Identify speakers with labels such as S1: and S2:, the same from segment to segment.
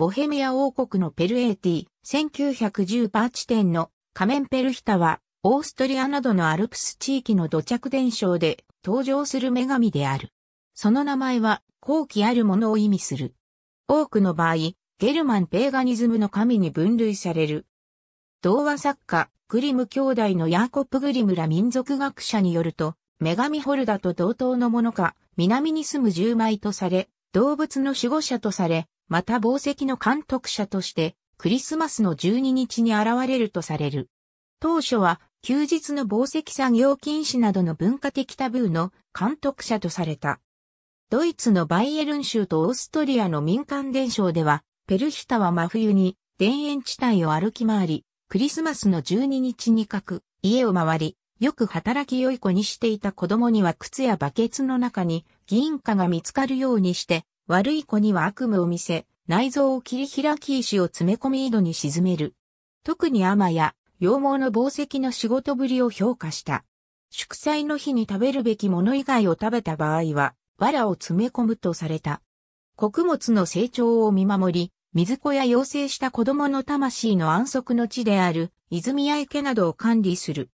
S1: ボヘミア王国のペル
S2: エーティ、1910パー地点の仮面ペルヒタは、オーストリアなどのアルプス地域の土着伝承で登場する女神である。その名前は、後期あるものを意味する。多くの場合、ゲルマン・ペーガニズムの神に分類される。童話作家、グリム兄弟のヤーコップ・グリムら民族学者によると、女神ホルダと同等のものか、南に住む十枚とされ、動物の守護者とされ、また宝石の監督者として、クリスマスの12日に現れるとされる。当初は、休日の宝石産業禁止などの文化的タブーの監督者とされた。ドイツのバイエルン州とオーストリアの民間伝承では、ペルヒタは真冬に田園地帯を歩き回り、クリスマスの12日に書く家を回り、よく働き良い子にしていた子供には靴やバケツの中に銀貨が見つかるようにして、悪い子には悪夢を見せ、内臓を切り開き石を詰め込み井戸に沈める。特に甘や、羊毛の宝石の仕事ぶりを評価した。祝祭の日に食べるべきもの以外を食べた場合は、藁を詰め込むとされた。穀物の成長を見守り、水子や養成した子供の魂の安息の地である、泉屋池などを管理する。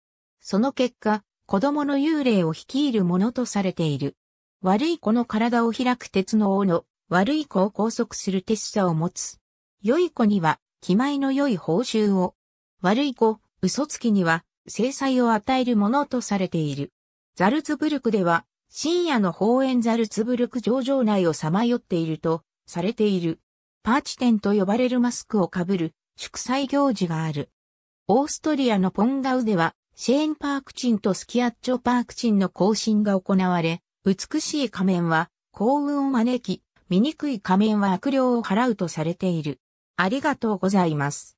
S2: その結果、子供の幽霊を率いるものとされている。悪い子の体を開く鉄の斧、悪い子を拘束する手しさを持つ。良い子には、気前の良い報酬を。悪い子、嘘つきには、制裁を与えるものとされている。ザルツブルクでは、深夜の放園ザルツブルク上場内をさまよっていると、されている。パーチテンと呼ばれるマスクをかぶる、祝祭行事がある。オーストリアのポンガウでは、シェーンパークチンとスキアッチョパークチンの行進が行われ、美しい仮面は、幸運を招き、醜い仮面は悪霊を払うとされている。ありがとうござ
S1: います。